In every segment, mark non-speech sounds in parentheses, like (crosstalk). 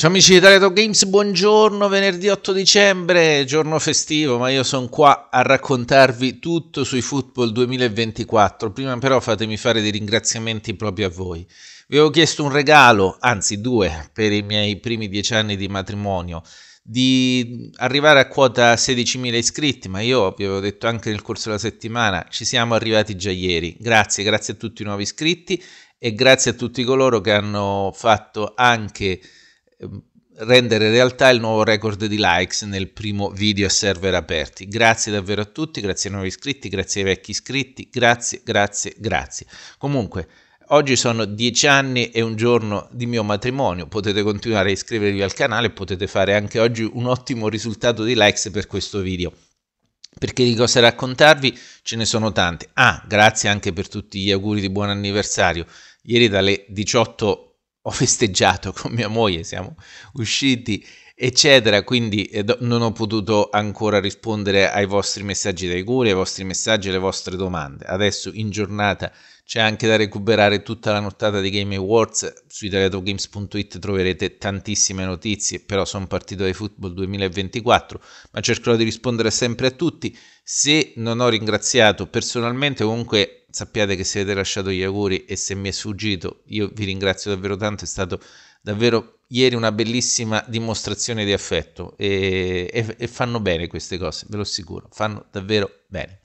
Ciao amici di Italia Talk Games, buongiorno, venerdì 8 dicembre, giorno festivo, ma io sono qua a raccontarvi tutto sui Football 2024. Prima però fatemi fare dei ringraziamenti proprio a voi. Vi avevo chiesto un regalo, anzi due, per i miei primi dieci anni di matrimonio, di arrivare a quota 16.000 iscritti, ma io vi avevo detto anche nel corso della settimana, ci siamo arrivati già ieri. Grazie, grazie a tutti i nuovi iscritti e grazie a tutti coloro che hanno fatto anche Ehm, rendere realtà il nuovo record di likes nel primo video a server aperti. Grazie davvero a tutti, grazie ai nuovi iscritti, grazie ai vecchi iscritti, grazie, grazie, grazie. Comunque, oggi sono dieci anni e un giorno di mio matrimonio, potete continuare a iscrivervi al canale, potete fare anche oggi un ottimo risultato di likes per questo video. Perché di cose raccontarvi ce ne sono tante. Ah, grazie anche per tutti gli auguri di buon anniversario. Ieri dalle 18 ho festeggiato con mia moglie, siamo usciti, eccetera, quindi eh, non ho potuto ancora rispondere ai vostri messaggi d'auguri, ai vostri messaggi, alle vostre domande. Adesso in giornata c'è anche da recuperare tutta la nottata di Game Awards, su italiatogames.it troverete tantissime notizie, però sono partito dai Football 2024, ma cercherò di rispondere sempre a tutti. Se non ho ringraziato personalmente, comunque sappiate che se avete lasciato gli auguri e se mi è sfuggito, io vi ringrazio davvero tanto, è stato davvero ieri una bellissima dimostrazione di affetto e, e, e fanno bene queste cose, ve lo assicuro, fanno davvero bene.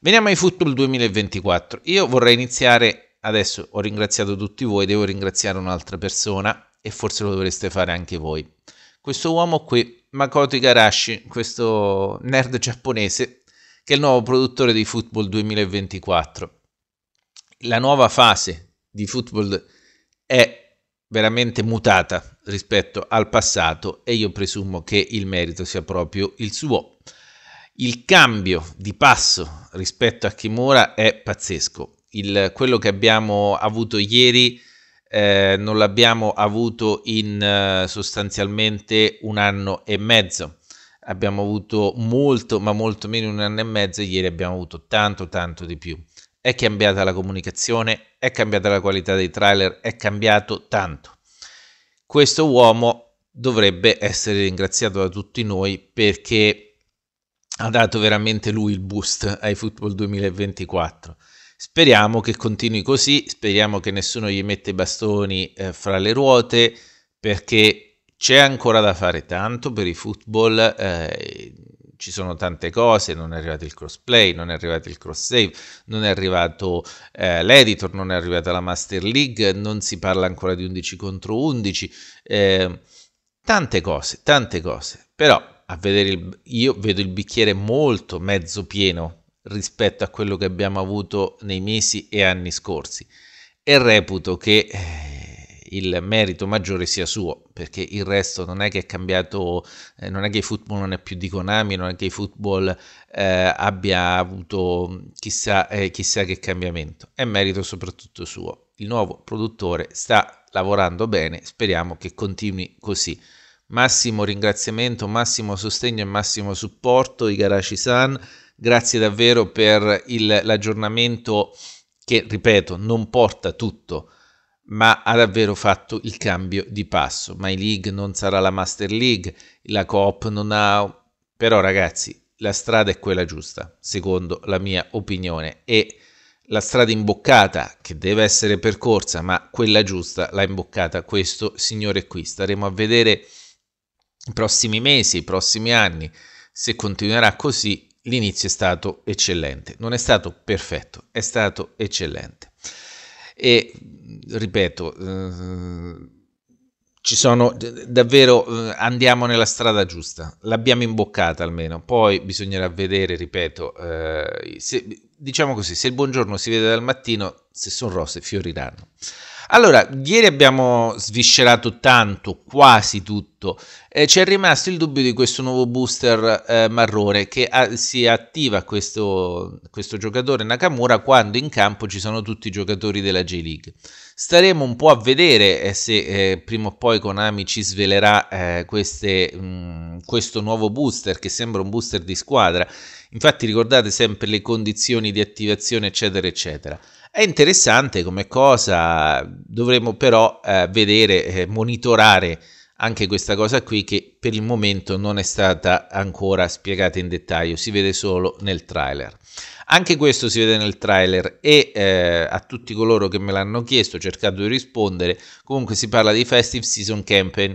Veniamo ai Football 2024. Io vorrei iniziare adesso, ho ringraziato tutti voi, devo ringraziare un'altra persona e forse lo dovreste fare anche voi. Questo uomo qui, Makoto Igarashi, questo nerd giapponese che è il nuovo produttore di Football 2024. La nuova fase di Football è veramente mutata rispetto al passato e io presumo che il merito sia proprio il suo. Il cambio di passo rispetto a Kimura è pazzesco. Il, quello che abbiamo avuto ieri eh, non l'abbiamo avuto in eh, sostanzialmente un anno e mezzo abbiamo avuto molto, ma molto meno un anno e mezzo, e ieri abbiamo avuto tanto, tanto di più. È cambiata la comunicazione, è cambiata la qualità dei trailer, è cambiato tanto. Questo uomo dovrebbe essere ringraziato da tutti noi perché ha dato veramente lui il boost ai Football 2024. Speriamo che continui così, speriamo che nessuno gli mette i bastoni eh, fra le ruote perché c'è ancora da fare tanto per i football, eh, ci sono tante cose, non è arrivato il crossplay, non è arrivato il cross save, non è arrivato eh, l'editor, non è arrivata la Master League, non si parla ancora di 11 contro 11, eh, tante cose, tante cose, però a vedere il, io vedo il bicchiere molto mezzo pieno rispetto a quello che abbiamo avuto nei mesi e anni scorsi e reputo che eh, il merito maggiore sia suo, perché il resto non è che è cambiato, eh, non è che il football non è più di Konami, non è che il football eh, abbia avuto mm, chissà, eh, chissà che cambiamento, è merito soprattutto suo. Il nuovo produttore sta lavorando bene, speriamo che continui così. Massimo ringraziamento, massimo sostegno e massimo supporto, Igarashi-san, grazie davvero per il, l'aggiornamento che, ripeto, non porta tutto ma ha davvero fatto il cambio di passo. My League non sarà la Master League, la Coop non ha... Però ragazzi, la strada è quella giusta, secondo la mia opinione, e la strada imboccata, che deve essere percorsa, ma quella giusta l'ha imboccata questo signore qui. Staremo a vedere i prossimi mesi, i prossimi anni, se continuerà così. L'inizio è stato eccellente, non è stato perfetto, è stato eccellente. E ripeto, eh, ci sono davvero eh, andiamo nella strada giusta, l'abbiamo imboccata almeno, poi bisognerà vedere, ripeto, eh, se, diciamo così, se il buongiorno si vede dal mattino, se sono rose fioriranno. Allora, ieri abbiamo sviscerato tanto, quasi tutto, eh, ci è rimasto il dubbio di questo nuovo booster eh, marrone che a, ah, si attiva questo, questo giocatore Nakamura quando in campo ci sono tutti i giocatori della J-League. Staremo un po' a vedere eh, se eh, prima o poi Konami ci svelerà eh, queste, mh, mm, questo nuovo booster che sembra un booster di squadra. Infatti ricordate sempre le condizioni di attivazione eccetera eccetera. È interessante come cosa, dovremmo però eh, vedere, eh, monitorare anche questa cosa qui che per il momento non è stata ancora spiegata in dettaglio, si vede solo nel trailer. Anche questo si vede nel trailer e eh, a tutti coloro che me l'hanno chiesto ho cercato di rispondere, comunque si parla di Festive Season Campaign,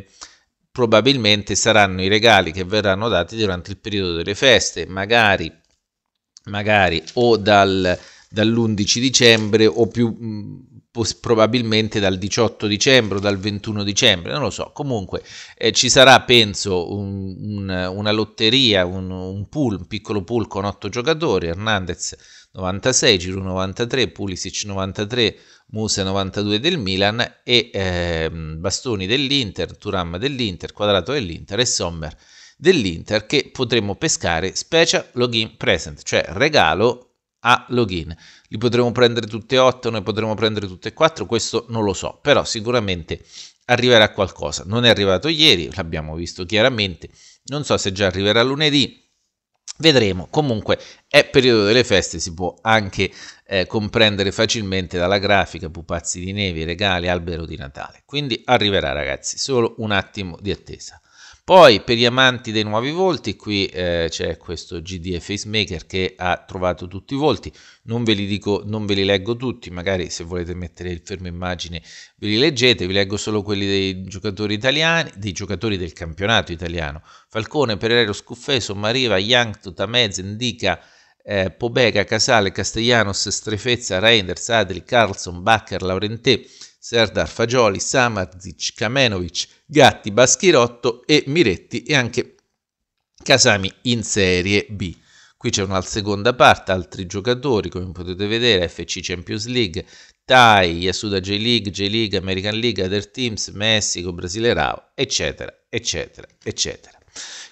probabilmente saranno i regali che verranno dati durante il periodo delle feste, magari, magari o dal dall'11 dicembre o più mh, mm, probabilmente dal 18 dicembre o dal 21 dicembre, non lo so. Comunque eh, ci sarà, penso, un, un, una lotteria, un, un, pool, un piccolo pool con otto giocatori, Hernandez 96, Giro 93, Pulisic 93, Muse 92 del Milan e eh, Bastoni dell'Inter, Turam dell'Inter, Quadrato dell'Inter e Sommer dell'Inter che potremmo pescare special login present, cioè regalo a login. Li potremo prendere tutte 8, noi potremo prendere tutte e quattro, questo non lo so, però sicuramente arriverà qualcosa. Non è arrivato ieri, l'abbiamo visto chiaramente, non so se già arriverà lunedì, Vedremo, comunque è periodo delle feste, si può anche eh, comprendere facilmente dalla grafica, pupazzi di neve, regali, albero di Natale. Quindi arriverà ragazzi, solo un attimo di attesa. Poi per gli amanti dei nuovi volti, qui eh, c'è questo GDE Facemaker che ha trovato tutti i volti, non ve li dico, non ve li leggo tutti, magari se volete mettere il fermo immagine ve li leggete, vi leggo solo quelli dei giocatori italiani, dei giocatori del campionato italiano. Falcone, Pereiro, Scuffè, Sommariva, Young, Tutamez, Indica, eh, Pobega, Casale, Castellanos, Strefezza, Reinders, Adri, Carlson, Bacher, Laurentè, Serdar Fagioli, Samarzic, Kamenovic, Gatti, Baschirotto e Miretti e anche Casami in Serie B. Qui c'è una seconda parte, altri giocatori, come potete vedere, FC Champions League, Thai, Yasuda J-League, J-League, American League, Other Teams, Messico, Brasile Rao, eccetera, eccetera, eccetera.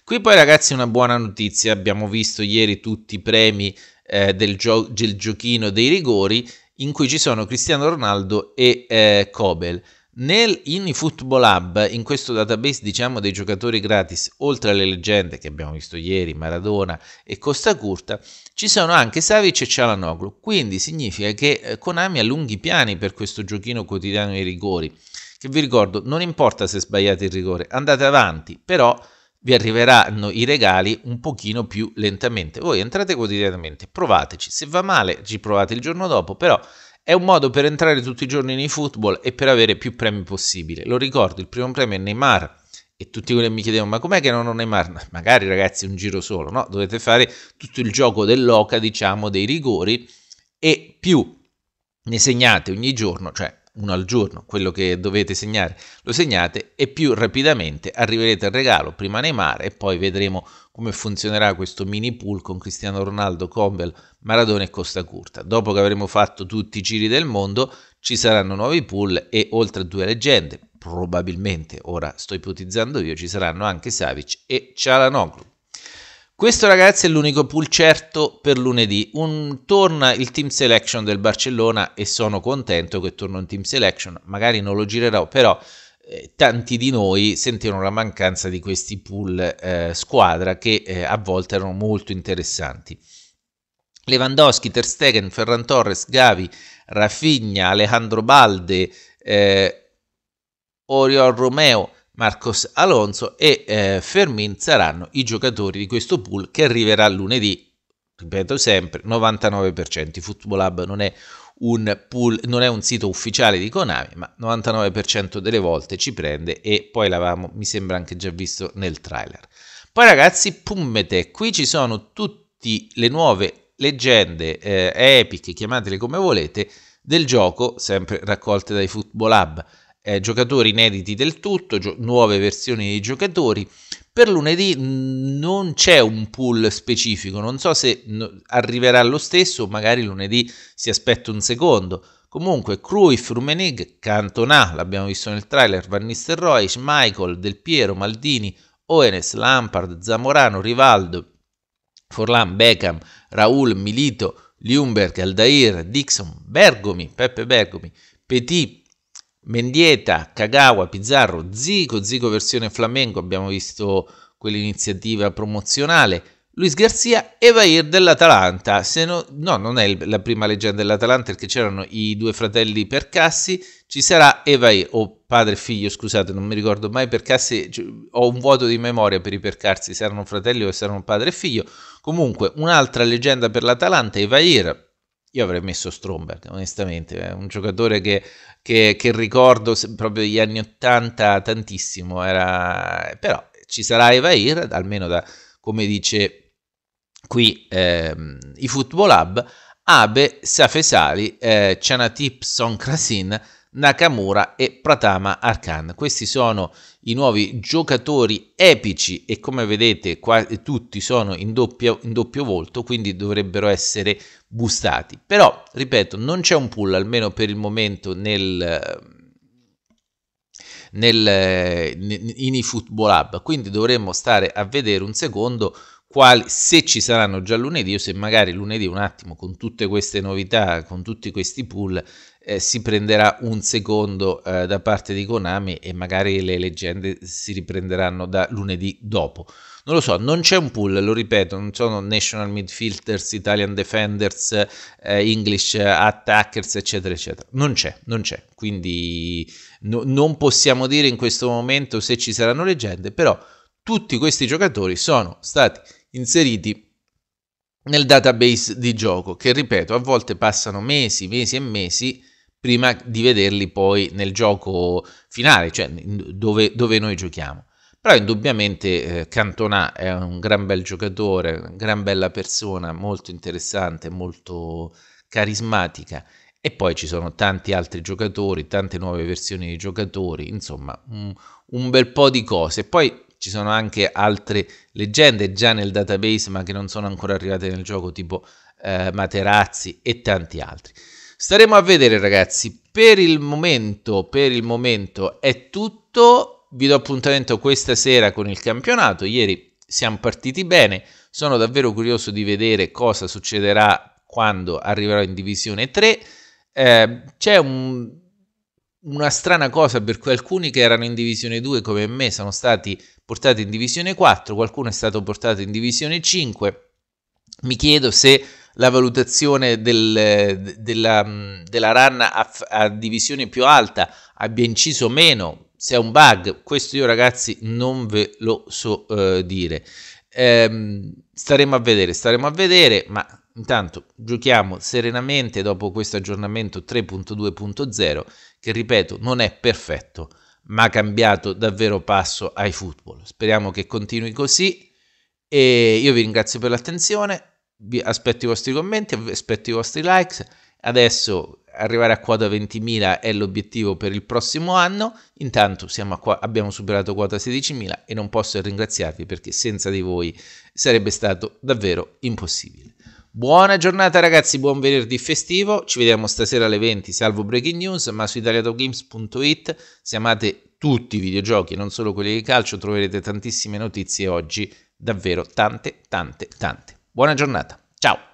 Qui poi ragazzi una buona notizia, abbiamo visto ieri tutti i premi eh, del, gio- del giochino dei rigori in cui ci sono Cristiano Ronaldo e eh, Kobel. Nel, in Football Hub, in questo database diciamo dei giocatori gratis, oltre alle leggende che abbiamo visto ieri, Maradona e Costa Curta, ci sono anche Savic e Cialanoglu, quindi significa che eh, Konami ha lunghi piani per questo giochino quotidiano ai rigori, che vi ricordo non importa se sbagliate il rigore, andate avanti, però vi arriveranno i regali un pochino più lentamente. Voi entrate quotidianamente, provateci, se va male ci provate il giorno dopo, però è un modo per entrare tutti i giorni nei football e per avere più premi possibile. Lo ricordo, il primo premio è Neymar e tutti quelli mi chiedevano ma com'è che non ho Neymar? (laughs) Magari ragazzi un giro solo, no? Dovete fare tutto il gioco dell'oca, diciamo, dei rigori e più ne segnate ogni giorno, cioè uno al giorno, quello che dovete segnare, lo segnate e più rapidamente arriverete al regalo, prima Neymar e poi vedremo come funzionerà questo mini pool con Cristiano Ronaldo, Combel, Maradona e Costa Curta. Dopo che avremo fatto tutti i giri del mondo ci saranno nuovi pool e oltre a due leggende, probabilmente, ora sto ipotizzando io, ci saranno anche Savic e Cialanoglu. Questo ragazzi è l'unico pool certo per lunedì. Un, torna il team selection del Barcellona e sono contento che torna un team selection. Magari non lo girerò, però eh, tanti di noi sentirono la mancanza di questi pool eh, squadra che eh, a volte erano molto interessanti. Lewandowski, Ter Stegen, Ferran Torres, Gavi, Rafinha, Alejandro Balde, eh, Oriol Romeo, Marcos Alonso e eh, Fermin saranno i giocatori di questo pool che arriverà lunedì. Ripeto sempre, 99%. Football Hub non è un pool, non è un sito ufficiale di Konami, ma 99% delle volte ci prende e poi l'avevamo, mi sembra anche già visto nel trailer. Poi ragazzi, pummete, qui ci sono tutte le nuove leggende eh, epiche, chiamatele come volete, del gioco, sempre raccolte dai Football Hub eh, giocatori inediti del tutto, gio- nuove versioni di giocatori. Per lunedì non c'è un pool specifico, non so se n- arriverà lo stesso, magari lunedì si aspetta un secondo. Comunque, Cruyff, Rumenig, Cantona, l'abbiamo visto nel trailer, Van Nistelrooy, Michael, Del Piero, Maldini, Oenes, Lampard, Zamorano, Rivaldo, Forlan, Beckham, Raul, Milito, Liumberg, Aldair, Dixon, Bergomi, Peppe Bergomi, Petit, Mendieta, Kagawa, Pizzarro, Zico, Zico versione flamenco, abbiamo visto quell'iniziativa promozionale, Luis Garcia e Vair dell'Atalanta. No, no, non è la prima leggenda dell'Atalanta perché c'erano i due fratelli Percassi, ci sarà Evair, o padre e figlio, scusate, non mi ricordo mai Percassi, ho un vuoto di memoria per i Percassi, se erano fratelli o se erano padre e figlio. Comunque, un'altra leggenda per l'Atalanta, Evair, io avrei messo Stromberg, onestamente, è eh, un giocatore che, che, che ricordo proprio gli anni 80 tantissimo, era... però ci sarà Evair, almeno da, come dice qui ehm, i Football Hub, Abe, Safesali, eh, Chanatip Sonkrasin, Nakamura e Pratama Arkan. Questi sono i nuovi giocatori epici e come vedete qua, eh, tutti sono in doppio, in doppio volto, quindi dovrebbero essere boostati. Però, ripeto, non c'è un pull, almeno per il momento, nel, nel, eh, in eFootball Hub, quindi dovremmo stare a vedere un secondo quali, se ci saranno già lunedì o se magari lunedì un attimo con tutte queste novità, con tutti questi pool, eh, si prenderà un secondo eh, da parte di Konami e magari le leggende si riprenderanno da lunedì dopo. Non lo so, non c'è un pool, lo ripeto, non sono National Midfielders, Italian Defenders, eh, English Attackers, eccetera, eccetera. Non c'è, non c'è. Quindi no, non possiamo dire in questo momento se ci saranno leggende, però tutti questi giocatori sono stati inseriti nel database di gioco che ripeto a volte passano mesi, mesi e mesi prima di vederli poi nel gioco finale, cioè dove, dove noi giochiamo. Però indubbiamente eh, Cantona è un gran bel giocatore, una gran bella persona, molto interessante, molto carismatica e poi ci sono tanti altri giocatori, tante nuove versioni di giocatori, insomma un, un bel po' di cose. Poi ci sono anche altre leggende già nel database ma che non sono ancora arrivate nel gioco tipo eh, Materazzi e tanti altri. Staremo a vedere ragazzi, per il momento, per il momento è tutto, vi do appuntamento questa sera con il campionato, ieri siamo partiti bene, sono davvero curioso di vedere cosa succederà quando arriverò in divisione 3, eh, c'è un una strana cosa per cui alcuni che erano in divisione 2 come me sono stati portati in divisione 4, qualcuno è stato portato in divisione 5. Mi chiedo se la valutazione del, della, della run a, a divisione più alta abbia inciso meno, se è un bug, questo io ragazzi non ve lo so uh, dire. Ehm, staremo a vedere, staremo a vedere, ma Intanto giochiamo serenamente dopo questo aggiornamento 3.2.0 che ripeto non è perfetto ma ha cambiato davvero passo ai football. Speriamo che continui così e io vi ringrazio per l'attenzione, vi aspetto i vostri commenti, aspetto i vostri likes. Adesso arrivare a quota 20.000 è l'obiettivo per il prossimo anno, intanto qua, abbiamo superato quota 16.000 e non posso ringraziarvi perché senza di voi sarebbe stato davvero impossibile. Buona giornata ragazzi, buon venerdì festivo, ci vediamo stasera alle 20, salvo breaking news, ma su italiatogames.it se amate tutti i videogiochi, non solo quelli di calcio, troverete tantissime notizie oggi, davvero tante, tante, tante. Buona giornata, ciao!